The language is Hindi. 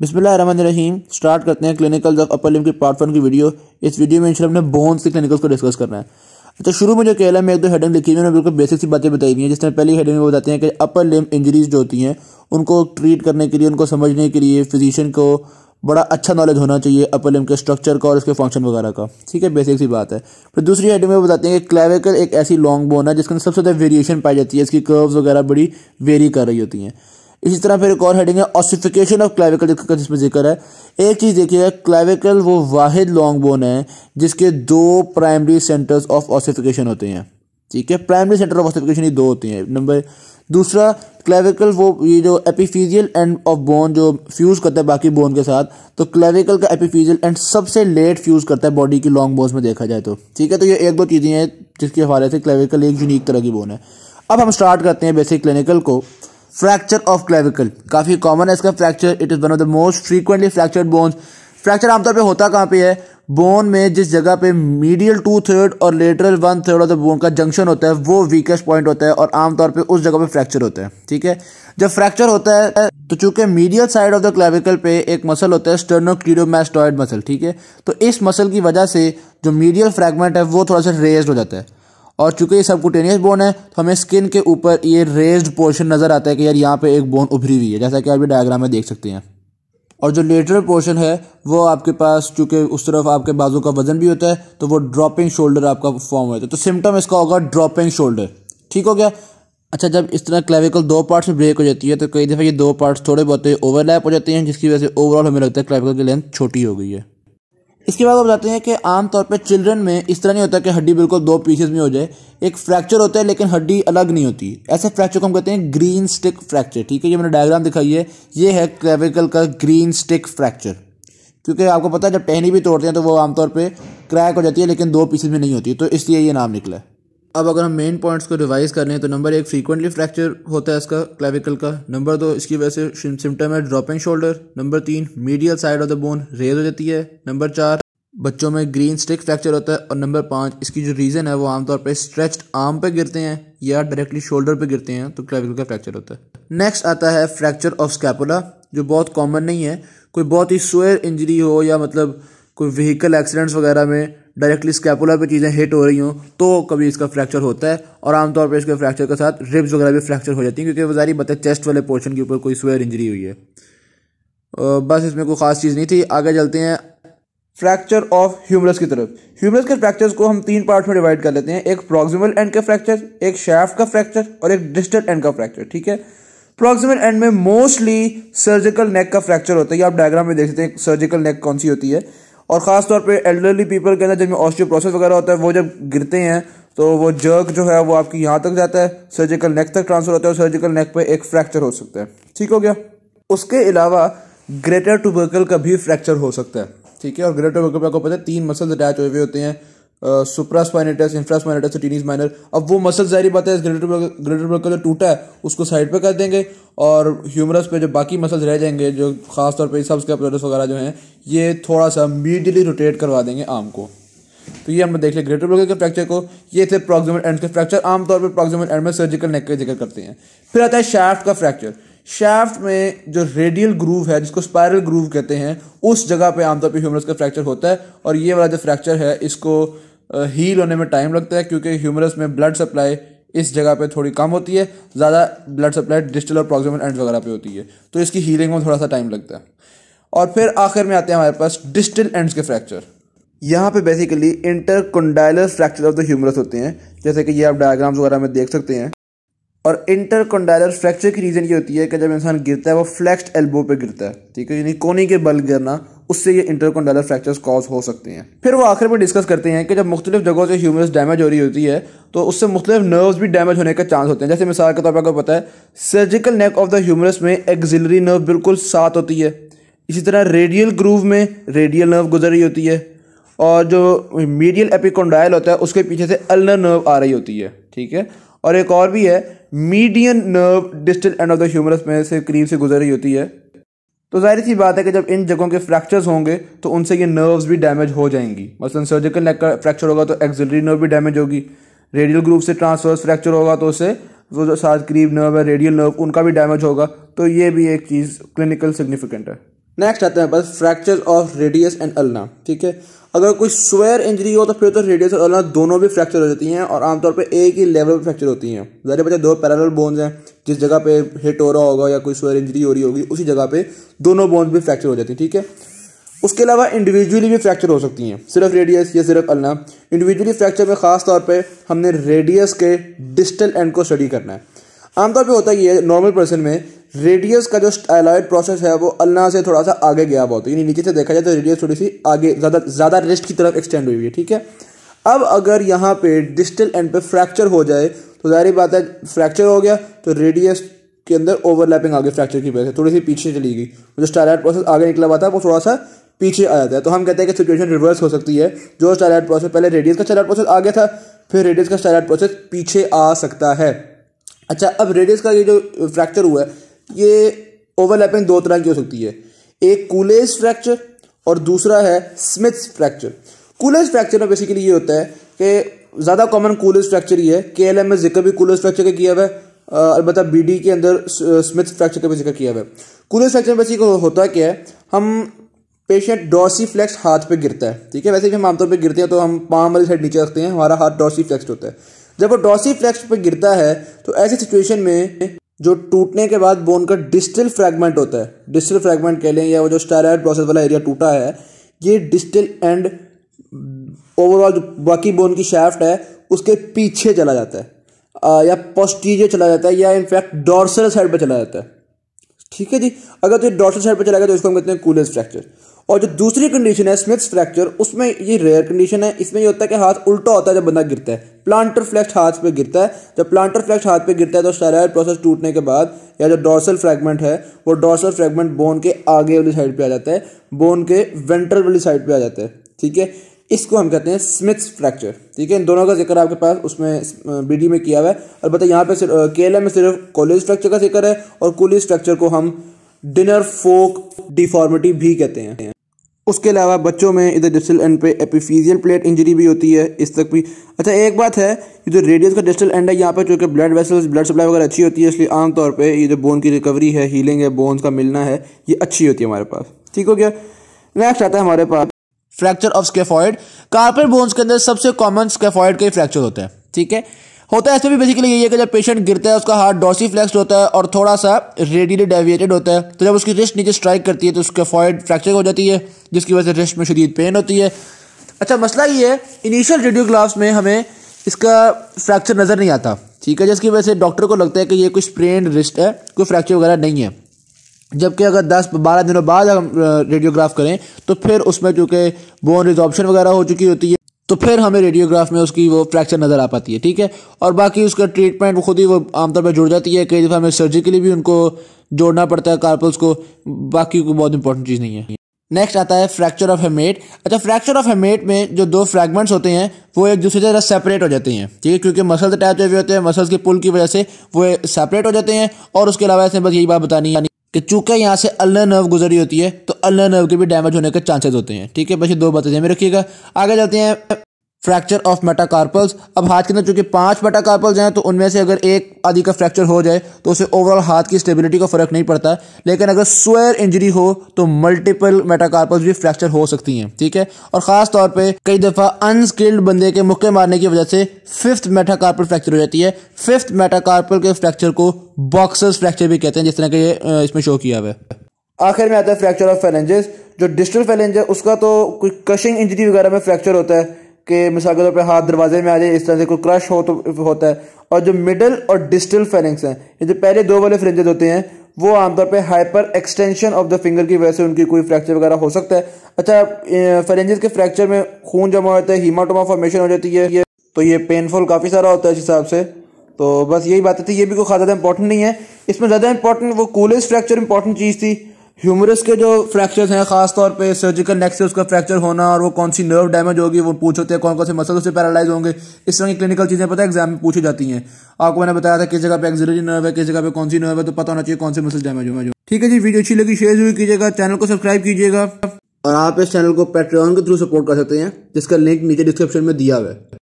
बिस्मिल्लाम स्टार्ट करते हैं क्लिनिकल ऑफ अपर लिम के पार्ट वन की वीडियो इस वीडियो में इंशाल्लाह हमने बोन्स के क्लिनिकल्स को डिस्कस करना है अच्छा शुरू में जो कहला मैं एक दो हेडिंग लिखी हुई मैंने बिल्कुल बेसिक सी बातें बताई हैं जिसमें पहली हेडिंग में बताते हैं कि अपर लिम इंजरीज जो होती हैं उनको ट्रीट करने के लिए उनको समझने के लिए फिजिशियन को बड़ा अच्छा नॉलेज होना चाहिए अपर लिम के स्ट्रक्चर का और उसके फंक्शन वगैरह का ठीक है बेसिक सी बात है फिर दूसरी हेडिंग में बताते हैं कि क्लैविकल एक ऐसी लॉन्ग बोन है जिसके अंदर सबसे ज़्यादा वेरिएशन पाई जाती है इसकी कर्व्स वगैरह बड़ी वेरी कर रही होती हैं इसी तरह फिर एक और हेडिंग है ऑसिफिकेशन ऑफ क्लाविकल जिसका जिसमें जिक्र है एक चीज़ देखिएगा क्लाविकल वो वाहिद लॉन्ग बोन है जिसके दो प्राइमरी सेंटर्स ऑफ ऑसिफिकेशन होते हैं ठीक है प्राइमरी सेंटर ऑफ ऑसिफिकेशन ये दो होते हैं नंबर दूसरा क्लेविकल वो ये जो एपिफिजियल एंड ऑफ बोन जो फ्यूज़ करता है बाकी बोन के साथ तो क्लेविकल का एपिफिजियल एंड सबसे लेट फ्यूज़ करता है बॉडी की लॉन्ग बोन्स में देखा जाए तो ठीक है तो ये एक दो चीज़ें हैं जिसके हवाले से क्लेविकल एक यूनिक तरह की बोन है अब हम स्टार्ट करते हैं बेसिक क्लिनिकल को फ्रैक्चर ऑफ क्लेविकल काफ़ी कॉमन है इसका fracture it is one of the most frequently fractured bones fracture आमतौर पे होता कहाँ पे है बोन में जिस जगह पे मीडियल टू थर्ड और lateral one third of the bone का जंक्शन होता है वो वीकेस्ट पॉइंट होता है और आमतौर पे उस जगह पे फ्रैक्चर होता है ठीक है जब फ्रैक्चर होता है तो चूंकि medial side of the clavicle पे एक मसल होता है स्टर्नोक्लीडोमास्टॉइड मसल ठीक है तो इस मसल की वजह से जो मीडियल फ्रैगमेंट है वो थोड़ा सा रेज हो जाता है और चूंकि ये सबकुटेनियस बोन है तो हमें स्किन के ऊपर ये रेज्ड पोर्शन नज़र आता है कि यार यहाँ पे एक बोन उभरी हुई है जैसा कि आप ये डायग्राम में देख सकते हैं और जो लेटरल पोर्शन है वो आपके पास चूंकि उस तरफ आपके बाजू का वजन भी होता है तो वो ड्रॉपिंग शोल्डर आपका फॉर्म होता है तो सिम्टम इसका होगा ड्रॉपिंग शोल्डर ठीक हो गया अच्छा जब इस तरह क्लेविकल दो पार्ट्स में ब्रेक हो जाती है तो कई दफ़ा ये दो पार्ट्स थोड़े बहुत ओवरलैप तो हो जाते हैं जिसकी वजह से ओवरऑल हमें लगता है क्लेविकल की लेंथ छोटी हो गई है इसके बाद आप बताते हैं कि आमतौर पर चिल्ड्रन में इस तरह नहीं होता कि हड्डी बिल्कुल दो पीसेस में हो जाए एक फ्रैक्चर होता है लेकिन हड्डी अलग नहीं होती ऐसे फ्रैक्चर को हम कहते हैं ग्रीन स्टिक फ्रैक्चर ठीक है ये मैंने डायग्राम दिखाई है ये है क्रेविकल का ग्रीन स्टिक फ्रैक्चर क्योंकि आपको पता है जब टहनी भी तोड़ते हैं तो वो आमतौर पर क्रैक हो जाती है लेकिन दो पीसेज में नहीं होती तो इसलिए ये नाम निकला है अब अगर हम मेन पॉइंट्स को रिवाइज कर लें तो नंबर एक फ्रीक्वेंटली फ्रैक्चर होता है इसका क्लेविकल का नंबर दो इसकी वजह से सिम्टम है ड्रॉपिंग शोल्डर नंबर तीन medial side of the bone raise हो जाती है नंबर चार बच्चों में ग्रीन स्टिक फ्रैक्चर होता है और नंबर पाँच इसकी जो रीज़न है वो आमतौर पर स्ट्रेच्ड आर्म पे गिरते हैं या डायरेक्टली शोल्डर पर गिरते हैं तो क्लेविकल का फ्रैक्चर होता है नेक्स्ट आता है फ्रैक्चर ऑफ स्कैपोला जो बहुत कॉमन नहीं है कोई बहुत ही स्वेयर इंजरी हो या मतलब कोई व्हीकल एक्सीडेंट्स वगैरह में डायरेक्टली स्कैपुला पे चीज़ें हिट हो रही हों तो कभी इसका फ्रैक्चर होता है और आमतौर पर इसके फ्रैक्चर के साथ रिब्स वगैरह भी फ्रैक्चर हो जाती हैं क्योंकि वो जारी बताए चेस्ट वाले पोर्शन के ऊपर कोई स्वेयर इंजरी हुई है बस इसमें कोई ख़ास चीज़ नहीं थी आगे चलते हैं फ्रैक्चर ऑफ ह्यूमरस की तरफ ह्यूमरस के फ्रैक्चर्स को हम तीन पार्ट में डिवाइड कर लेते हैं एक प्रॉक्सिमल एंड का फ्रैक्चर एक शाफ्ट का फ्रैक्चर और एक डिस्टल एंड का फ्रैक्चर ठीक है प्रॉक्सिमल एंड में मोस्टली सर्जिकल नेक का फ्रैक्चर होता है आप डायग्राम में देख सकते हैं सर्जिकल नेक कौन सी होती है और ख़ास तौर पे एल्डरली पीपल के अंदर जिनमें ऑस्ट्रियो प्रोसेस वगैरह होता है वो जब गिरते हैं तो वो जर्क जो है वो आपकी यहाँ तक जाता है सर्जिकल नेक तक ट्रांसफ़र होता है और सर्जिकल नेक पर एक फ्रैक्चर हो सकता है ठीक हो गया उसके अलावा ग्रेटर टूबर्कल का भी फ्रैक्चर हो सकता है ठीक है और ग्रेटर टूबर्कल पर आपको पता है तीन मसल्स अटैच हुए हुए होते हैं सुप्रास्पाइनेटस इंफ्रास्पाइनेटस टीनिस माइनर अब वो मसल जारी बात है ग्रेटर ग्रेटर ब्लॉक का जो टूटा है उसको साइड पे कर देंगे और ह्यूमरस पे जो बाकी मसल्स रह जाएंगे जो खास तौर पे सब्स स्कैपुलरस वगैरह जो हैं ये थोड़ा सा मीडियली रोटेट करवा देंगे आम को तो ये हमने देख लिया ग्रेटर ब्लॉक के फ्रैक्चर को ये थे प्रॉक्सिमल एंड के फ्रैक्चर आमतौर पर प्रॉक्सिमल एंड में सर्जिकल नेक का जिक्र करते हैं फिर आता है शाफ्ट का फ्रैक्चर शाफ्ट में जो रेडियल ग्रूव है जिसको स्पायरल ग्रूव कहते हैं उस जगह पे आमतौर पे ह्यूमरस का फ्रैक्चर होता है और ये वाला जो फ्रैक्चर है इसको हील होने में टाइम लगता है क्योंकि ह्यूमरस में ब्लड सप्लाई इस जगह पे थोड़ी कम होती है ज़्यादा ब्लड सप्लाई डिस्टल और प्रॉक्सिमल एंड वगैरह पे होती है तो इसकी हीलिंग में थोड़ा सा टाइम लगता है और फिर आखिर में आते हैं हमारे पास डिस्टल एंड्स के फ्रैक्चर यहाँ पे basically intercondylar fracture of the humerus होते हैं जैसे कि ये आप डायग्राम्स वगैरह में देख सकते हैं और इंटरकोंडाइलर फ्रैक्चर की रीज़न ये होती है कि जब इंसान गिरता है वो फ्लैक्स्ड एल्बो पे गिरता है ठीक है यानी कोने के बल गिरना उससे ये इंटरकोंडाइलर फ्रैक्चर्स कॉज हो सकते हैं फिर वो आखिर में डिस्कस करते हैं कि जब मुख्तलिफ जगहों से ह्यूमरस डैमेज हो रही होती है तो उससे मुख्तलिफ नर्व्स भी डैमेज होने का चांस होते हैं जैसे मिसाल के तौर पर आपको पता है surgical neck of the humerus में एक्जिलरी नर्व बिल्कुल साथ होती है इसी तरह रेडियल ग्रूव में रेडियल नर्व गुजर रही होती है और जो मीडियल एपिकोंडाइल होता है उसके पीछे से अल्नर नर्व आ रही होती है ठीक है और एक और भी है median nerve distal end of the humerus में से करीब से गुजर रही होती है तो जाहिर सी बात है कि जब इन जगहों के फ्रैक्चर्स होंगे तो उनसे ये नर्व्स भी डैमेज हो जाएंगी मसलन सर्जिकल नेक का फ्रैक्चर होगा तो एक्सिलरी नर्व भी डैमेज होगी रेडियल ग्रूप से ट्रांसवर्स फ्रैक्चर होगा तो उससे वो जो साथ करीब नर्व है रेडियल नर्व उनका भी डैमेज होगा तो ये भी एक चीज़ क्लिनिकल सिग्निफिकेंट है नेक्स्ट आते हैं बस fracture of radius and ulna ठीक है अगर कोई स्वेयर इंजरी हो तो फिर तो रेडियस और अलना दोनों भी फ्रैक्चर हो जाती हैं और आमतौर पर एक ही लेवल पर फ्रैक्चर होती हैं ज़ाहिर बच्चे दो पैरल बोन्स हैं जिस जगह पे हिट हो रहा होगा या कोई स्वेयर इंजरी हो रही होगी उसी जगह पे दोनों बोन्स भी फ्रैक्चर हो जाती हैं ठीक है उसके अलावा इंडिविजुअली भी फ्रैक्चर हो सकती हैं सिर्फ रेडियस या सिर्फ अलना इंडिविजुअली फ्रैक्चर में खास तौर पे हमने रेडियस के डिस्टल एंड को स्टडी करना है आमतौर पे होता ये है नॉर्मल पर्सन में रेडियस का जो स्टाइलॉयड प्रोसेस है वो अल्लाह से थोड़ा सा आगे गया बहुत यानी नीचे से देखा जाए तो रेडियस थोड़ी सी आगे ज़्यादा ज़्यादा रिस्ट की तरफ एक्सटेंड हुई है ठीक है अब अगर यहाँ पे डिस्टल एंड पे फ्रैक्चर हो जाए तो जाहिर बात है फ्रैक्चर हो गया तो रेडियस के अंदर ओवरलैपिंग आ गई फ्रैक्चर की वजह से थोड़ी सी पीछे चली गई जो स्टाइलॉयड प्रोसेस आगे निकला हुआ था वो थोड़ा सा पीछे आ जाता है तो हम कहते हैं कि सिचुएशन रिवर्स हो सकती है जो स्टाइलॉयड प्रोसेस पहले रेडियस का स्टाइलॉयड प्रोसेस आगे था फिर रेडियस का स्टाइलॉयड प्रोसेस पीछे आ सकता है अच्छा अब रेडियस का ये जो फ्रैक्चर हुआ है ये ओवरलैपिंग दो तरह की हो सकती है एक कूलेज फ्रैक्चर और दूसरा है स्मिथ्स फ्रैक्चर कूलेज फ्रैक्चर में बेसिकली ये होता है कि ज़्यादा कॉमन कूलेज फ्रैक्चर ही है के एल एम में जिक्र भी कूलेज फ्रैक्चर का किया हुआ है अलबत्त बी डी के अंदर स्मिथ फ्रैक्चर का भी जिक्र किया हुआ है कूलेज फ्रैक्चर में बेसिकली होता क्या है हम पेशेंट डॉसी फ्लैक्स हाथ पे गिरता है ठीक है वैसे भी हम आमतौर पे गिरते हैं तो हम पाम वाली साइड नीचे रखते हैं हमारा हाथ डॉसी फ्लैक्स होता है जब वो डॉसी फ्लैक्स पर गिरता है तो ऐसी सिचुएशन में जो टूटने के बाद बोन का डिस्टल फ्रैगमेंट होता है डिस्टल फ्रैगमेंट कह लें या वो जो स्टाराइड प्रोसेस वाला एरिया टूटा है ये डिस्टल एंड ओवरऑल जो बाकी बोन की शाफ्ट है उसके पीछे चला जाता है आ, या पोस्टीरियर चला जाता है या इनफैक्ट डॉर्सल साइड पर चला जाता है ठीक है जी अगर तो ये डॉर्सल साइड पर चला गया तो इसको हम कहते हैं कूलेंस फ्रैक्चर और जो दूसरी कंडीशन है स्मिथ्स फ्रैक्चर उसमें ये रेयर कंडीशन है इसमें ये होता है कि हाथ उल्टा होता है जब बंदा गिरता है प्लांटर फ्लैक्स हाथ पे गिरता है जब प्लांटर फ्लैक्स हाथ पे गिरता है तो स्टेराइड प्रोसेस टूटने के बाद या जो डॉर्सल फ्रैगमेंट है वो डॉर्सल फ्रैगमेंट बोन के आगे वाली साइड पर आ जाता है बोन के वेंटर वाली साइड पर आ जाता है ठीक है इसको हम कहते हैं स्मिथ्स फ्रैक्चर ठीक है इन दोनों का जिक्र आपके पास उसमें बीडी में किया हुआ है और बताए यहाँ पे केएलएम में सिर्फ कोलेज फ्रैक्चर का जिक्र है और कोलिज फ्रैक्चर को हम डिनर फोक डिफॉर्मिटी भी कहते हैं उसके अलावा बच्चों में इधर डिस्टल एंड पे एपिफिजियल प्लेट इंजरी भी होती है इस तक भी अच्छा एक बात है ये जो रेडियस का डिस्टल एंड है यहाँ पर चूँकि ब्लड वेसल्स ब्लड सप्लाई वगैरह अच्छी होती है इसलिए आमतौर पर ये जो बोन की रिकवरी है हीलिंग है बोन्स का मिलना है ये अच्छी होती है हमारे पास ठीक हो गया नेक्स्ट आता है हमारे पास fracture of scaphoid carpal bones के अंदर सबसे कॉमन स्केफॉइड के फ्रैक्चर होते हैं ठीक है होता है इसमें भी बेसिकली यही है कि जब पेशेंट गिरता है उसका हार्ट डॉसी फ्लैक्स होता है और थोड़ा सा रेडियली डेविएटेड होता है तो जब उसकी रिस्ट नीचे स्ट्राइक करती है तो उसका फॉइड फ्रैक्चर हो जाती है जिसकी वजह से रिस्ट में शदीद पेन होती है अच्छा मसला ये है इनिशियल रेडियोग्राफ्स में हमें इसका फ्रैक्चर नज़र नहीं आता ठीक है जिसकी वजह से डॉक्टर को लगता है कि ये कोई स्प्रेन रिस्ट है कोई फ्रैक्चर वगैरह नहीं है जबकि अगर 10-12 दिनों बाद हम रेडियोग्राफ करें तो फिर उसमें चूँकि बोन रिजॉर्बशन वगैरह हो चुकी होती है तो फिर हमें रेडियोग्राफ में उसकी वो फ्रैक्चर नज़र आ पाती है ठीक है और बाकी उसका ट्रीटमेंट खुद ही वो आमतौर पर जुड़ जाती है कई दफ़ा हमें सर्जिकली भी उनको जोड़ना पड़ता है कार्पल्स को बाकी को बहुत इंपॉर्टेंट चीज़ नहीं है नेक्स्ट आता है फ्रैक्चर ऑफ हेमेट अच्छा फ्रैक्चर ऑफ हेमेट में जो दो फ्रैगमेंट्स होते हैं वो एक दूसरे से सेपरेट हो जाते हैं ठीक है क्योंकि मसल्स अटैच हुए होते हैं मसल्स के पुल की वजह से वो सेपरेट हो जाते हैं और उसके अलावा इसमें बस यही बात बतानी यानी कि चूंकि यहाँ से अल्ला नर्व गुजरी होती है तो अल्ला नर्व के भी डैमेज होने के चांसेस होते हैं ठीक है बस ये दो बातें ध्यान में रखिएगा आगे जाते हैं फ्रैक्चर ऑफ मेटाकार्पल्स अब हाथ के अंदर चूंकि पांच मेटाकार्पल्स हैं तो उनमें से अगर एक आदि का फ्रैक्चर हो जाए तो उसे ओवरऑल हाथ की स्टेबिलिटी का फर्क नहीं पड़ता लेकिन अगर स्वेयर इंजरी हो तो मल्टीपल मेटाकार्पल्स भी फ्रैक्चर हो सकती हैं ठीक है और खास तौर पे कई दफा अनस्किल्ड बंदे के मुक्के मारने की वजह से फिफ्थ मेटाकार्पल फ्रैक्चर हो जाती है फिफ्थ मेटाकार्पल के फ्रैक्चर को बॉक्सर्स फ्रैक्चर भी कहते हैं जिस तरह के इसमें शो किया हुआ है आखिर में आता है फ्रैक्चर ऑफ फैलेंजेस जो डिस्टल फैलेंज है उसका तो कोई कशिंग इंजरी वगैरह में फ्रैक्चर होता है कि मिसाल के तौर पर हाथ दरवाजे में आ जाए इस तरह से कोई क्रश हो तो होता है और जो मिडल और डिस्टल फेरिंग्स हैं ये जो पहले दो वाले फ्रेंजेज होते हैं वो आमतौर पे hyperextension of the finger की वजह से उनकी कोई फ्रैक्चर वगैरह हो सकता है अच्छा फेरेंजेस के फ्रैक्चर में खून जमा होता है हीमाटोमा फॉर्मेशन हो जाती है ये तो ये पेनफुल काफ़ी सारा होता है इस हिसाब से तो बस यही बात थी तो ये भी कोई खास ज़्यादा इंपॉर्टेंट नहीं है इसमें ज़्यादा इंपॉर्टेंट वो कूलेस्ट फ्रैक्चर इंपॉर्टेंट चीज़ थी ह्यूमरस के जो फ्रैक्चर्स हैं खासतौर पे सर्जिकल नेक से उसका फ्रैक्चर होना और वो कौन सी नर्व डैमेज होगी वो पूछ होते हैं कौन कौन से मसल उससे पैरालाइज होंगे इस तरह की क्लिनिकल चीज़ें पता है एग्जाम में पूछी जाती हैं आपको मैंने बताया था किस जगह पे एक्सिलरी नर्व है किस जगह पे कौन सी नर्व है तो पता होना चाहिए कौन से मसल डैमेज जो ठीक है जी वीडियो अच्छी लगी शेयर जरूर कीजिएगा चैनल को सब्सक्राइब कीजिएगा और आप इस चैनल को पेट्रोन के थ्रू सपोर्ट कर सकते हैं जिसका लिंक नीचे डिस्क्रिप्शन में दिया हुआ है